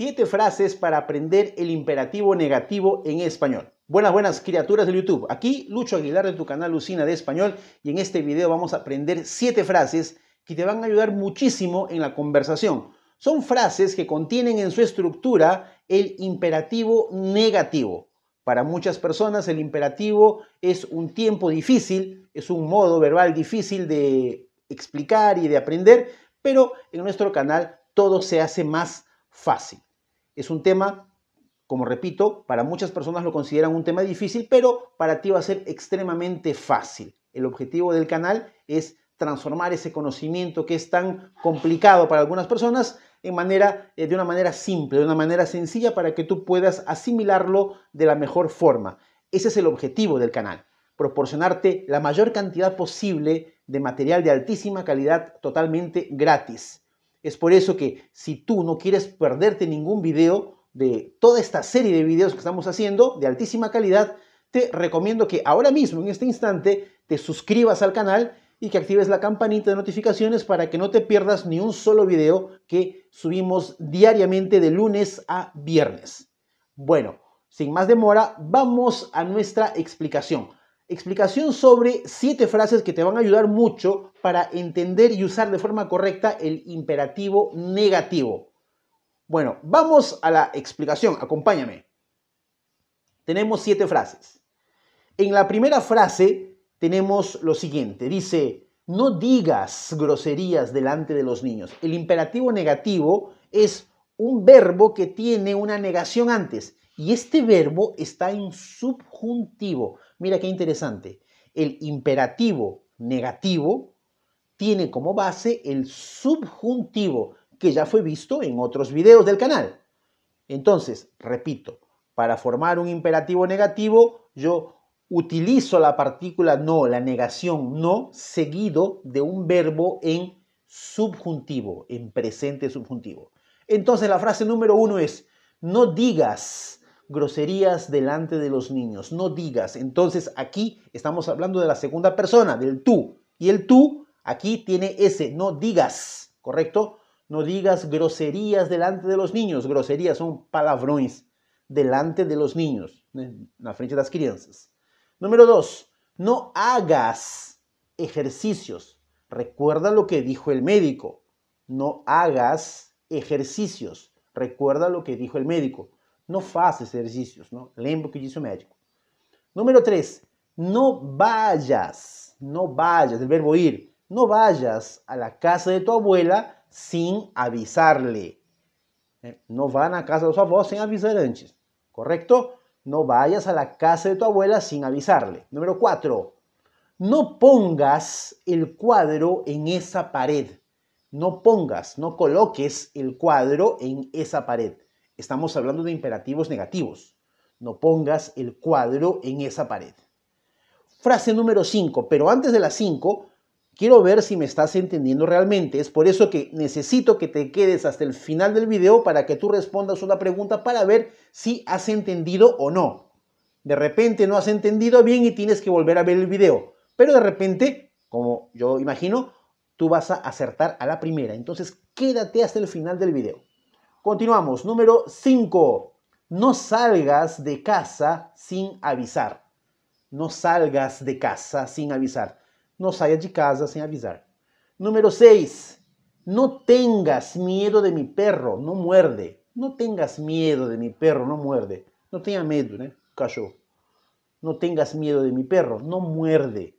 Siete frases para aprender el imperativo negativo en español. Buenas, buenas criaturas del YouTube. Aquí Lucho Aguilar de tu canal Lucina de Español y en este video vamos a aprender siete frases que te van a ayudar muchísimo en la conversación. Son frases que contienen en su estructura el imperativo negativo. Para muchas personas el imperativo es un tiempo difícil, es un modo verbal difícil de explicar y de aprender, pero en nuestro canal todo se hace más fácil. Es un tema, como repito, para muchas personas lo consideran un tema difícil, pero para ti va a ser extremadamente fácil. El objetivo del canal es transformar ese conocimiento que es tan complicado para algunas personas en manera, eh, de una manera simple, de una manera sencilla para que tú puedas asimilarlo de la mejor forma. Ese es el objetivo del canal, proporcionarte la mayor cantidad posible de material de altísima calidad totalmente gratis. Es por eso que si tú no quieres perderte ningún video de toda esta serie de videos que estamos haciendo de altísima calidad, te recomiendo que ahora mismo, en este instante, te suscribas al canal y que actives la campanita de notificaciones para que no te pierdas ni un solo video que subimos diariamente de lunes a viernes. Bueno, sin más demora, vamos a nuestra explicación explicación sobre siete frases que te van a ayudar mucho para entender y usar de forma correcta el imperativo negativo. Bueno, vamos a la explicación, acompáñame. Tenemos siete frases. En la primera frase tenemos lo siguiente, dice, no digas groserías delante de los niños. El imperativo negativo es un verbo que tiene una negación antes y este verbo está en subjuntivo. Mira qué interesante. El imperativo negativo tiene como base el subjuntivo, que ya fue visto en otros videos del canal. Entonces, repito, para formar un imperativo negativo, yo utilizo la partícula no, la negación no, seguido de un verbo en subjuntivo, en presente subjuntivo. Entonces, la frase número uno es, no digas groserías delante de los niños, no digas. Entonces aquí estamos hablando de la segunda persona, del tú. Y el tú aquí tiene ese, no digas, ¿correcto? No digas groserías delante de los niños. Groserías son palabrones delante de los niños, ¿eh? en la frente de las crianças. Número dos, no hagas ejercicios. Recuerda lo que dijo el médico. No hagas ejercicios. Recuerda lo que dijo el médico. No faça ejercicios, ¿no? lembra que disse médico. Número tres, no vayas, no vayas, el verbo ir, No vayas a la casa de tu abuela sin avisarle. Eh, no van a casa de su avó sin avisar antes, ¿correcto? No vayas a la casa de tu abuela sin avisarle. Número cuatro, No pongas el cuadro en esa pared. No pongas, no coloques el cuadro en esa pared. Estamos hablando de imperativos negativos. No pongas el cuadro en esa pared. Frase número 5, pero antes de la 5, quiero ver si me estás entendiendo realmente. Es por eso que necesito que te quedes hasta el final del video para que tú respondas una pregunta para ver si has entendido o no. De repente no has entendido bien y tienes que volver a ver el video. Pero de repente, como yo imagino, tú vas a acertar a la primera. Entonces quédate hasta el final del video. Continuamos. Número 5. No salgas de casa sin avisar. No salgas de casa sin avisar. No salgas de casa sin avisar. Número 6. No tengas miedo de mi perro, no muerde. No tengas miedo de mi perro, no muerde. No tenga miedo, ¿eh? No tengas miedo de mi perro, no muerde.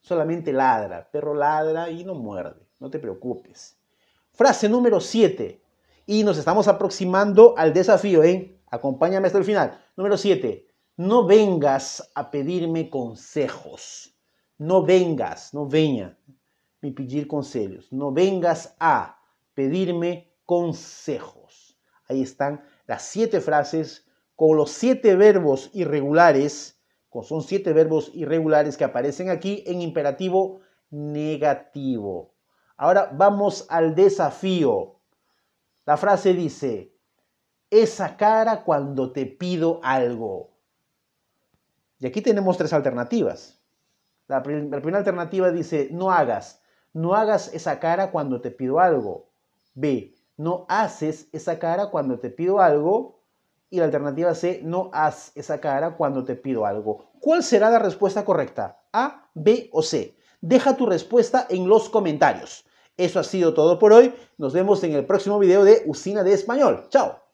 Solamente ladra. Perro ladra y no muerde. No te preocupes. Frase número 7 y nos estamos aproximando al desafío, ¿eh? Acompáñame hasta el final. Número 7. No vengas a pedirme consejos. No vengas, no venga me pedir consejos. No vengas a pedirme consejos. Ahí están las siete frases con los siete verbos irregulares, son siete verbos irregulares que aparecen aquí en imperativo negativo. Ahora vamos al desafío. La frase dice, esa cara cuando te pido algo. Y aquí tenemos tres alternativas. La, primera alternativa dice, no hagas, no hagas esa cara cuando te pido algo. B, no haces esa cara cuando te pido algo. Y la alternativa C, no haz esa cara cuando te pido algo. ¿Cuál será la respuesta correcta? A, B o C. Deja tu respuesta en los comentarios. Eso ha sido todo por hoy. Nos vemos en el próximo video de Usina de Español. Chao.